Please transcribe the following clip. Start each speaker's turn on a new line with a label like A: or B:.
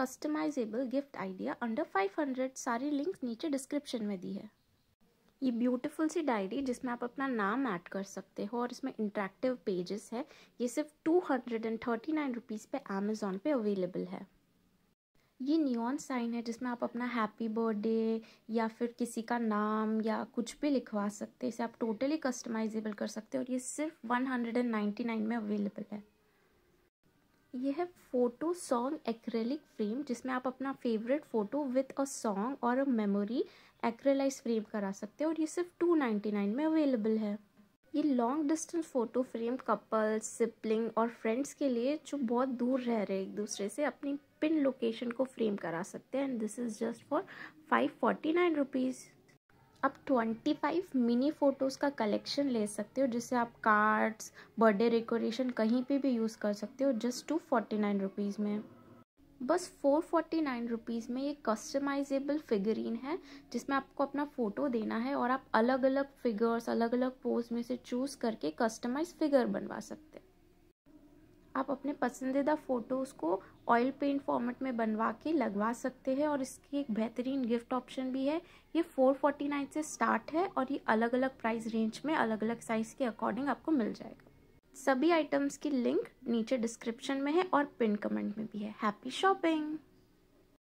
A: customisable gift idea under 500 सारी link नीचे description में दी है ये ब्यूटीफुल सी डायरी जिसमें आप अपना नाम ऐड कर सकते हो और इसमें इंट्रैक्टिव पेजेस है ये सिर्फ two hundred and thirty nine rupees पे अमेज़ोन पे अवेलेबल है ये न्यून साइन है जिसमें आप अपना हैप्पी बर्थडे या फिर किसी का नाम या कुछ भी लिखवा सकते हैं इसे आप टोटली कस्टमाइजेबल कर सकते हो और ये सिर्फ one hundred and ninety nine में अवेलेबल है ये है फ़ोटो सॉन्ग एक्रेलिक फ्रेम जिसमें आप अपना favourite photo with a song और अ मेमोरी एक्रेलाइज फ्रेम करा सकते हो और ये सिर्फ टू नाइन्टी नाइन में अवेलेबल है ये long distance photo frame couple sibling और फ्रेंड्स के लिए जो बहुत दूर रह रहे एक दूसरे से अपनी पिन लोकेशन को फ्रेम करा सकते हैं and this is just for five forty nine rupees आप 25 मिनी फ़ोटोज़ का कलेक्शन ले सकते हो जिससे आप कार्ड्स बर्थडे डेकोरेशन कहीं पे भी यूज़ कर सकते हो just two forty nine rupees में बस फोर फोर्टी नाइन रुपीज़ में ये कस्टमाइजेबल फिगरीन है जिसमें आपको अपना फ़ोटो देना है और आप अलग अलग फिगर्स अलग अलग पोज में से चूज़ करके कस्टमाइज फिगर बनवा सकते हैं आप अपने पसंदीदा फ़ोटोज़ को ऑयल पेंट फॉर्मेट में बनवा के लगवा सकते हैं और इसकी एक बेहतरीन गिफ्ट ऑप्शन भी है ये फोर फोर्टी नाइन से स्टार्ट है और ये अलग अलग प्राइस रेंज में अलग अलग साइज़ के अकॉर्डिंग आपको मिल जाएगा सभी आइटम्स की लिंक नीचे डिस्क्रिप्शन में है और पिन कमेंट में भी है हैप्पी शॉपिंग